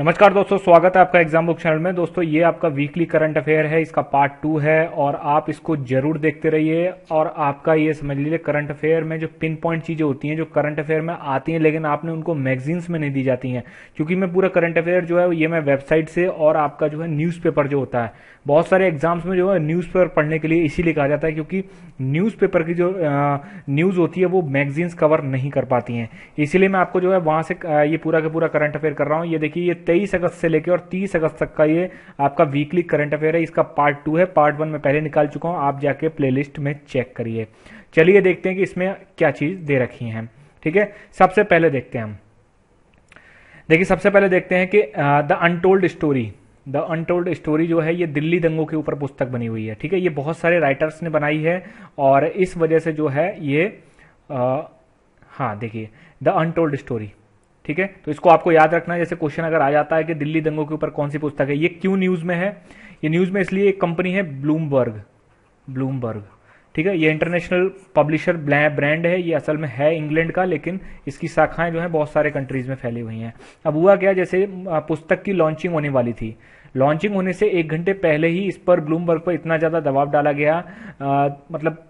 नमस्कार दोस्तों स्वागत है आपका एग्जाम बुक चैनल में दोस्तों ये आपका वीकली करंट अफेयर है इसका पार्ट टू है और आप इसको जरूर देखते रहिए और आपका ये समझ लीजिए करंट अफेयर में जो पिन पॉइंट चीजें होती हैं जो करंट अफेयर में आती हैं लेकिन आपने उनको मैगजीन्स में नहीं दी जाती हैं क्योंकि मैं पूरा करंट अफेयर जो है ये मैं वेबसाइट से और आपका जो है न्यूज जो होता है बहुत सारे एग्जाम्स में जो है न्यूज पढ़ने के लिए इसीलिए कहा जाता है क्योंकि न्यूज की जो न्यूज होती है वो मैगजीन्स कवर नहीं कर पाती हैं इसीलिए मैं आपको जो है वहां से ये पूरा का पूरा करंट अफेयर कर रहा हूँ ये देखिए ये तेईस अगस्त से लेकर और तीस अगस्त तक का ये आपका वीकली करंट अफेयर है इसका पार्ट टू है पार्ट वन में पहले निकाल चुका हूँ आप जाके प्ले में चेक करिए चलिए देखते हैं कि इसमें क्या चीज़ दे रखी है ठीक है सबसे पहले देखते हैं हम देखिए सबसे पहले देखते हैं कि the untold story the untold story जो है ये दिल्ली दंगों के ऊपर पुस्तक बनी हुई है ठीक है ये बहुत सारे राइटर्स ने बनाई है और इस वजह से जो है ये आ, हाँ देखिए द अनटोल्ड स्टोरी ठीक है तो इसको आपको याद रखना जैसे क्वेश्चन अगर आ जाता है कि दिल्ली दंगों के ऊपर कौन सी पुस्तक है ये क्यों न्यूज में है ये न्यूज में इसलिए एक कंपनी है ब्लूमबर्ग ब्लूमबर्ग ठीक है ये इंटरनेशनल पब्लिशर ब्रांड है ये असल में है इंग्लैंड का लेकिन इसकी शाखाएं जो है बहुत सारे कंट्रीज में फैली हुई हैं अब हुआ क्या जैसे पुस्तक की लॉन्चिंग होने वाली थी लॉन्चिंग होने से एक घंटे पहले ही इस पर ब्लूमबर्ग पर इतना ज़्यादा दबाव डाला गया आ, मतलब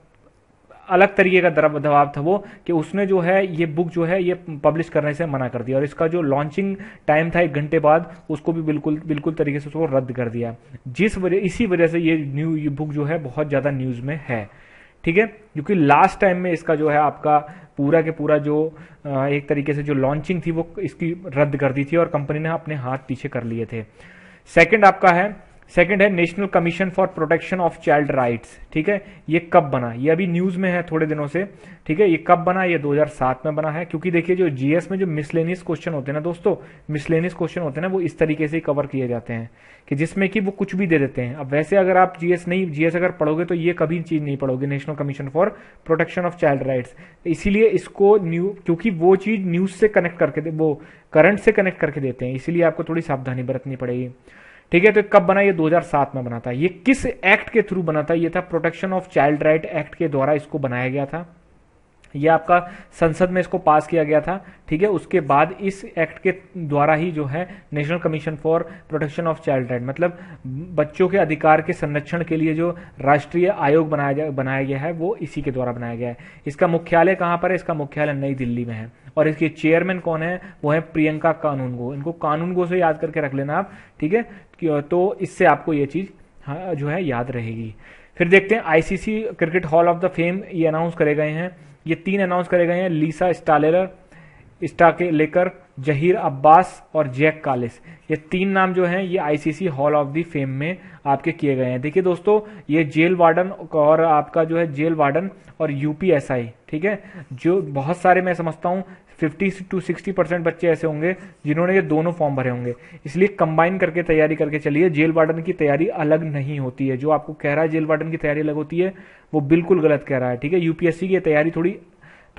अलग तरीके का दबाव था वो कि उसने जो है ये बुक जो है ये पब्लिश करने से मना कर दिया और इसका जो लॉन्चिंग टाइम था एक घंटे बाद उसको भी बिल्कुल बिल्कुल तरीके से उसको रद्द कर दिया जिस वजह इसी वजह से ये न्यू ये बुक जो है बहुत ज़्यादा न्यूज़ में है ठीक है क्योंकि लास्ट टाइम में इसका जो है आपका पूरा के पूरा जो एक तरीके से जो लॉन्चिंग थी वो इसकी रद्द कर दी थी और कंपनी ने अपने हाथ पीछे कर लिए थे सेकेंड आपका है सेकेंड है national commission for protection of child rights ठीक है ये कब बना ये अभी न्यूज में है थोड़े दिनों से ठीक है ये कब बना ये 2007 में बना है क्योंकि देखिए जो जीएस में जो मिसलेनियस क्वेश्चन होते हैं ना दोस्तों मिसलेनियस क्वेश्चन होते हैं ना वो इस तरीके से कवर किए जाते हैं कि जिसमें कि वो कुछ भी दे देते हैं अब वैसे अगर आप जीएस नहीं जीएस अगर पढ़ोगे तो ये कभी चीज नहीं पढ़ोगे national commission for protection of child rights इसीलिए इसको न्यू क्योंकि वो चीज न्यूज से कनेक्ट करके वो करंट से कनेक्ट करके देते हैं इसीलिए आपको थोड़ी सावधानी बरतनी पड़ेगी ठीक है तो कब बना ये 2007 में बना था ये किस एक्ट के थ्रू बना था ये था protection of child right act के द्वारा इसको बनाया गया था ये आपका संसद में इसको पास किया गया था ठीक है उसके बाद इस एक्ट के द्वारा ही जो है national commission for protection of child right मतलब बच्चों के अधिकार के संरक्षण के लिए जो राष्ट्रीय आयोग बनाया जा बनाया गया है वो इसी के द्वारा बनाया गया है इसका मुख्यालय कहाँ पर है इसका मुख्यालय नई दिल्ली में है और इसके चेयरमैन कौन है वो है प्रियंका कानूनगो इनको कानूनगो से याद करके रख लेना आप ठीक है तो इससे आपको ये चीज़ हाँ, जो है याद रहेगी फिर देखते हैं ICC cricket hall of the fame ये अनाउंस करे गए हैं ये तीन अनाउंस करे गए हैं लीसा स्टालेर स्टा के लेकर जहीर अब्बास और जैक कालिस ये तीन नाम जो हैं ये ICC hall of the fame में आपके किए गए हैं देखिए दोस्तों ये जेल वार्डन और आपका जो है जेल वार्डन और यूपीएसआई ठीक है जो बहुत सारे मैं समझता हूँ फिफ्टी टू सिक्सटी परसेंट बच्चे ऐसे होंगे जिन्होंने ये दोनों फॉर्म भरे होंगे इसलिए कंबाइन करके तैयारी करके चलिए जेल वार्डन की तैयारी अलग नहीं होती है जो आपको कह रहा है जेल वार्डन की तैयारी अलग होती है वो बिल्कुल गलत कह रहा है ठीक है यूपीएससी की तैयारी थोड़ी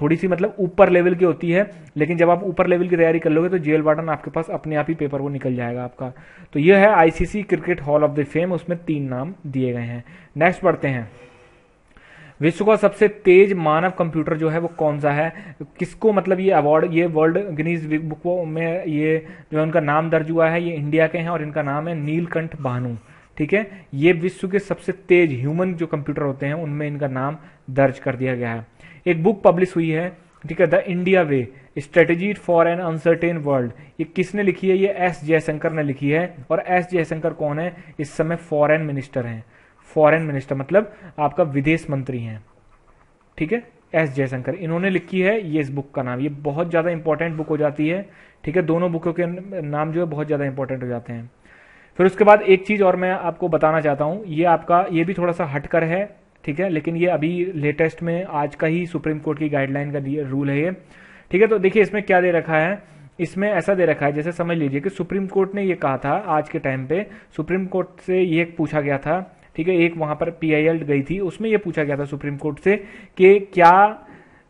थोड़ी सी मतलब ऊपर लेवल की होती है लेकिन जब आप ऊपर लेवल की तैयारी कर लोगे तो जेल वार्डन आपके पास अपने आप ही पेपर वो निकल जाएगा आपका तो यह है ICC cricket hall of the fame उसमें तीन नाम दिए गए हैं नेक्स्ट पढ़ते हैं विश्व का सबसे तेज मानव कंप्यूटर जो है वो कौन सा है किसको मतलब ये अवार्ड ये वर्ल्ड गिनीज बुक में ये जो है उनका नाम दर्ज हुआ है ये इंडिया के हैं और इनका नाम है नीलकंठ भानु ठीक है ये विश्व के सबसे तेज ह्यूमन जो कंप्यूटर होते हैं उनमें इनका नाम दर्ज कर दिया गया है एक बुक पब्लिश हुई है ठीक है the India way strategy for an uncertain world ये किसने लिखी है ये एस जयशंकर ने लिखी है और एस जयशंकर कौन है इस समय फॉरेन मिनिस्टर हैं फॉरेन मिनिस्टर मतलब आपका विदेश मंत्री हैं ठीक है एस जयशंकर इन्होंने लिखी है ये इस बुक का नाम ये बहुत ज़्यादा इंपॉर्टेंट बुक हो जाती है ठीक है दोनों बुकों के नाम जो है बहुत ज़्यादा इंपॉर्टेंट हो जाते हैं फिर उसके बाद एक चीज़ और मैं आपको बताना चाहता हूं ये आपका ये भी थोड़ा सा हटकर है ठीक है लेकिन ये अभी लेटेस्ट में आज का ही सुप्रीम कोर्ट की गाइडलाइन का रूल है ये ठीक है तो देखिए इसमें क्या दे रखा है इसमें ऐसा दे रखा है जैसे समझ लीजिए कि सुप्रीम कोर्ट ने ये कहा था आज के टाइम पे सुप्रीम कोर्ट से ये पूछा गया था ठीक है एक वहां पर पी गई थी उसमें यह पूछा गया था सुप्रीम कोर्ट से कि क्या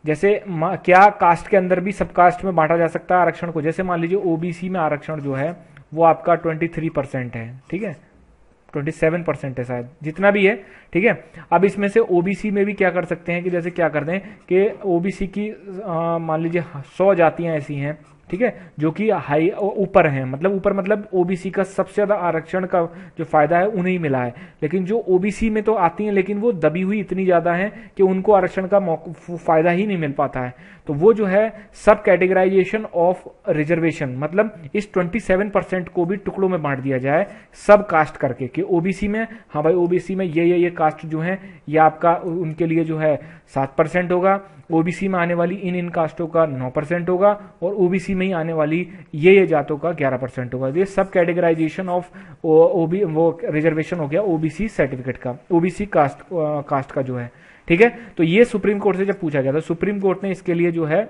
जैसे क्या कास्ट के अंदर भी सब कास्ट में बांटा जा सकता है आरक्षण को जैसे मान लीजिए ओबीसी में आरक्षण जो है वो आपका 23 परसेंट है ठीक है 27 परसेंट है शायद जितना भी है ठीक है अब इसमें से ओबीसी में भी क्या कर सकते हैं कि जैसे क्या कर दें कि ओबीसी की मान लीजिए सौ जातियां ऐसी हैं ठीक है जो कि हाई ऊपर हैं मतलब ऊपर मतलब ओबीसी का सबसे ज़्यादा आरक्षण का जो फायदा है उन्हें मिला है लेकिन जो ओबीसी में तो आती हैं लेकिन वो दबी हुई इतनी ज़्यादा है कि उनको आरक्षण का फायदा ही नहीं मिल पाता है तो वो जो है सब कैटेगराइजेशन ऑफ रिजर्वेशन मतलब इस 27 परसेंट को भी टुकड़ों में बांट दिया जाए सब कास्ट करके कि ओबीसी में हाँ भाई ओबीसी में ये ये ये कास्ट जो है ये आपका उनके लिए जो है सात परसेंट होगा ओबीसी में आने वाली इन इन कास्टों का नौ परसेंट होगा और ओबीसी में ही आने वाली ये ये जातों का 11 परसेंट होगा तो ये सब कैटेगराइजेशन ऑफ ओबी वो रिजर्वेशन हो गया ओबीसी सर्टिफिकेट का ओबीसी कास्ट कास्ट का जो है ठीक है तो ये सुप्रीम कोर्ट से जब पूछा गया था सुप्रीम कोर्ट ने इसके लिए जो है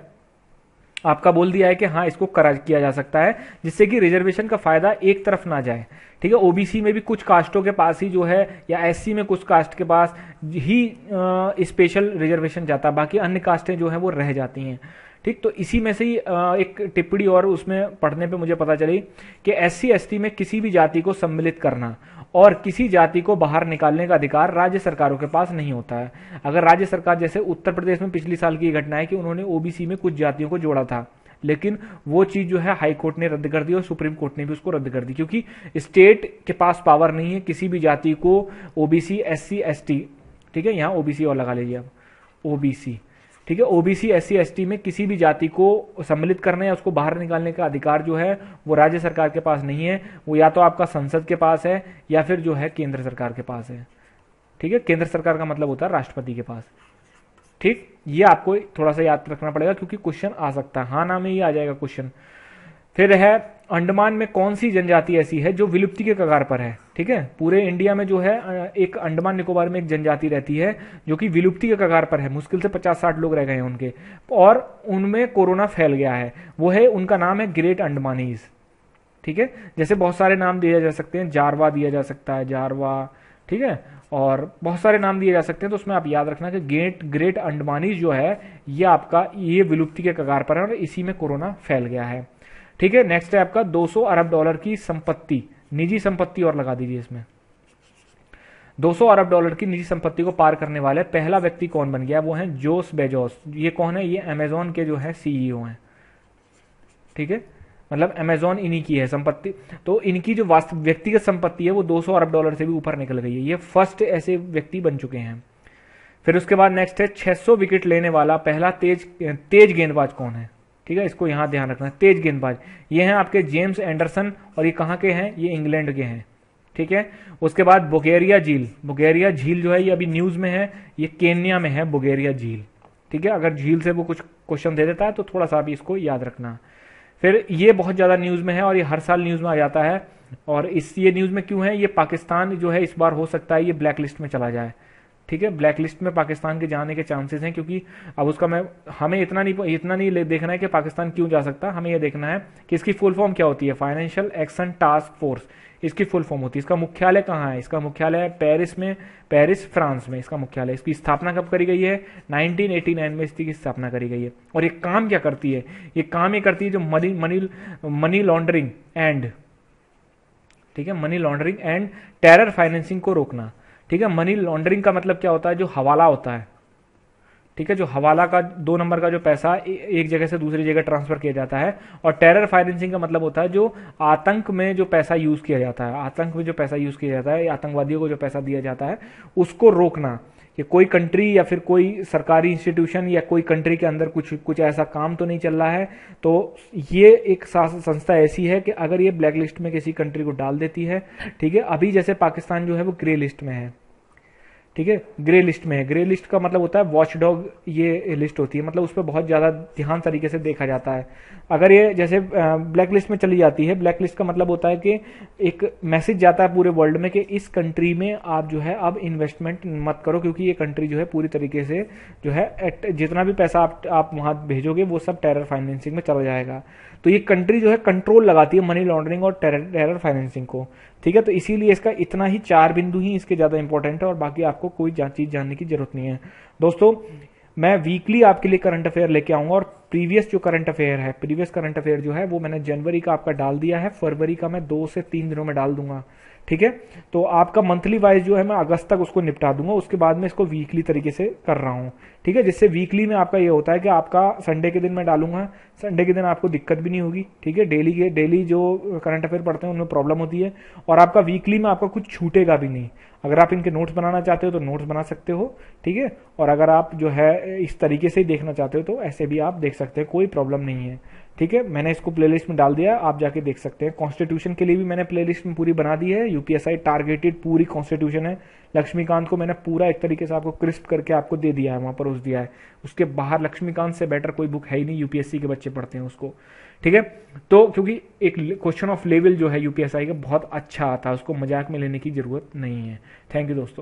आपका बोल दिया है कि हाँ इसको करा किया जा सकता है जिससे कि रिजर्वेशन का फायदा एक तरफ ना जाए ठीक है ओबीसी में भी कुछ कास्टों के पास ही जो है या एससी में कुछ कास्ट के पास ही स्पेशल रिजर्वेशन जाता है बाकी अन्य कास्टें जो है वो रह जाती हैं ठीक तो इसी में से ही एक टिप्पणी और उसमें पढ़ने पे मुझे पता चली कि एस सी में किसी भी जाति को सम्मिलित करना और किसी जाति को बाहर निकालने का अधिकार राज्य सरकारों के पास नहीं होता है अगर राज्य सरकार जैसे उत्तर प्रदेश में पिछली साल की घटना है कि उन्होंने ओबीसी में कुछ जातियों को जोड़ा था लेकिन वो चीज जो है हाई कोर्ट ने रद्द कर दी और सुप्रीम कोर्ट ने भी उसको रद्द कर दी क्योंकि स्टेट के पास पावर नहीं है किसी भी जाति को ओबीसी एससी एसटी ठीक है यहाँ ओबीसी और लगा लीजिए आप ओबीसी ठीक है ओबीसी एस सी में किसी भी जाति को सम्मिलित करने या उसको बाहर निकालने का अधिकार जो है वो राज्य सरकार के पास नहीं है वो या तो आपका संसद के पास है या फिर जो है केंद्र सरकार के पास है ठीक है केंद्र सरकार का मतलब होता है राष्ट्रपति के पास ठीक ये आपको थोड़ा सा याद रखना पड़ेगा क्योंकि क्वेश्चन आ सकता है हाँ नाम ही आ जाएगा क्वेश्चन फिर है अंडमान में कौन सी जनजाति ऐसी है जो विलुप्ति के कगार पर है ठीक है पूरे इंडिया में जो है एक अंडमान निकोबार में एक जनजाति रहती है जो कि विलुप्ति के कगार पर है मुश्किल से पचास साठ लोग रह गए हैं उनके और उनमें कोरोना फैल गया है वो है उनका नाम है ग्रेट अंडमानीज ठीक है जैसे बहुत सारे नाम दिए जा सकते हैं जारवा दिया जा सकता है जारवा ठीक है और बहुत सारे नाम दिए जा सकते हैं तो उसमें आप याद रखना कि गेट ग्रेट अंडमानीज जो है ये आपका ये विलुप्ति के कगार पर है और इसी में कोरोना फैल गया है ठीक है नेक्स्ट है आपका 200 अरब डॉलर की संपत्ति निजी संपत्ति और लगा दीजिए इसमें 200 अरब डॉलर की निजी संपत्ति को पार करने वाले पहला व्यक्ति कौन बन गया वो है जोस बेजोस ये कौन है ये अमेजोन के जो है सीईओ e हैं ठीक है मतलब अमेजोन इन्हीं की है संपत्ति तो इनकी जो व्यक्तिगत संपत्ति है वो 200 अरब डॉलर से भी ऊपर निकल गई है ये फर्स्ट ऐसे व्यक्ति बन चुके हैं फिर उसके बाद नेक्स्ट है 600 विकेट लेने वाला पहला तेज तेज गेंदबाज कौन है ठीक है इसको यहाँ ध्यान रखना तेज गेंदबाज ये हैं आपके जेम्स एंडरसन और ये कहाँ के हैं ये इंग्लैंड के हैं ठीक है उसके बाद बुगेरिया झील बुगेरिया झील जो है ये अभी न्यूज में है ये केन्या में है बुगेरिया झील ठीक है अगर झील से वो कुछ क्वेश्चन दे देता है तो थोड़ा सा अभी इसको याद रखना फिर ये बहुत ज़्यादा न्यूज़ में है और ये हर साल न्यूज़ में आ जाता है और इस ये न्यूज़ में क्यों है ये पाकिस्तान जो है इस बार हो सकता है ये ब्लैक लिस्ट में चला जाए ठीक है ब्लैक लिस्ट में पाकिस्तान के जाने के चांसेस हैं क्योंकि अब उसका मैं हमें इतना नहीं इतना नहीं देखना है कि पाकिस्तान क्यों जा सकता हमें यह देखना है कि इसकी फुल फॉर्म क्या होती है फाइनेंशियल एक्शन टास्क फोर्स इसकी फुल फॉर्म होती है इसका मुख्यालय कहाँ है इसका मुख्यालय है पेरिस में पेरिस फ्रांस में इसका मुख्यालय इसकी स्थापना कब करी गई है 1989 में इसकी स्थापना करी गई है और ये काम क्या करती है ये काम ये करती है जो money money money laundering and ठीक है money laundering and terror financing को रोकना ठीक है मनी लॉन्ड्रिंग का मतलब क्या होता है जो हवाला होता है ठीक है जो हवाला का दो नंबर का जो पैसा एक जगह से दूसरी जगह ट्रांसफर किया जाता है और टेरर फाइनेंसिंग का मतलब होता है जो आतंक में जो पैसा यूज किया जाता है आतंक में जो पैसा यूज किया जाता है आतंकवादियों को जो पैसा दिया जाता है उसको रोकना कि कोई कंट्री या फिर कोई सरकारी इंस्टीट्यूशन या कोई कंट्री के अंदर कुछ कुछ ऐसा काम तो नहीं चल रहा है तो ये एक संस्था ऐसी है कि अगर ये ब्लैक लिस्ट में किसी कंट्री को डाल देती है ठीक है अभी जैसे पाकिस्तान जो है वो ग्रे लिस्ट में है ठीक है ग्रे लिस्ट में है ग्रे लिस्ट का मतलब होता है वॉच डॉग ये लिस्ट होती है मतलब उस पर बहुत ज़्यादा ध्यान तरीके से देखा जाता है अगर ये जैसे ब्लैक लिस्ट में चली जाती है ब्लैक लिस्ट का मतलब होता है कि एक मैसेज जाता है पूरे वर्ल्ड में कि इस कंट्री में आप जो है अब इन्वेस्टमेंट मत करो क्योंकि ये कंट्री जो है पूरी तरीके से जो है जितना भी पैसा आप, आप भेजोगे वो सब टेरर फाइनेंसिंग में चला जाएगा तो ये कंट्री जो है कंट्रोल लगाती है मनी लॉन्ड्रिंग और टेरर फाइनेंसिंग को ठीक है तो इसीलिए इसका इतना ही चार बिंदु ही इसके ज़्यादा इंपॉर्टेंट है और बाकी आपको कोई चीज़ जानने की जरूरत नहीं है दोस्तों मैं वीकली आपके लिए करंट अफेयर लेके आऊंगा और प्रीवियस जो करंट अफेयर है प्रीवियस करंट अफेयर जो है वो मैंने जनवरी का आपका डाल दिया है फरवरी का मैं दो से तीन दिनों में डाल दूंगा ठीक है तो आपका मंथली वाइज जो है मैं अगस्त तक उसको निपटा दूंगा उसके बाद में इसको वीकली तरीके से कर रहा हूँ ठीक है जिससे वीकली में आपका ये होता है कि आपका संडे के दिन मैं डालूंगा संडे के दिन आपको दिक्कत भी नहीं होगी ठीक है डेली के डेली जो करंट अफेयर पढ़ते हैं उनमें प्रॉब्लम होती है और आपका वीकली में आपका कुछ छूटेगा भी नहीं अगर आप इनके नोट्स बनाना चाहते हो तो नोट्स बना सकते हो ठीक है और अगर आप जो है इस तरीके से ही देखना चाहते हो तो ऐसे भी आप देख सकते हैं कोई प्रॉब्लम नहीं है ठीक है मैंने इसको प्लेलिस्ट में डाल दिया आप जाके देख सकते हैं कॉन्स्टिट्यूशन के लिए भी मैंने प्लेलिस्ट में पूरी बना दी है यूपीएसआई टारगेटेड पूरी कॉन्स्टिट्यूशन है लक्ष्मीकांत को मैंने पूरा एक तरीके से आपको क्रिस्प करके आपको दे दिया है वहां पर उस दिया है उसके बाहर लक्ष्मीकांत से बेटर कोई बुक है ही नहीं यूपीएससी के बच्चे पढ़ते हैं उसको ठीक है तो क्योंकि एक क्वेश्चन ऑफ लेवल जो है यूपीएसआई का बहुत अच्छा आता है उसको मजाक में लेने की जरूरत नहीं है थैंक यू दोस्तों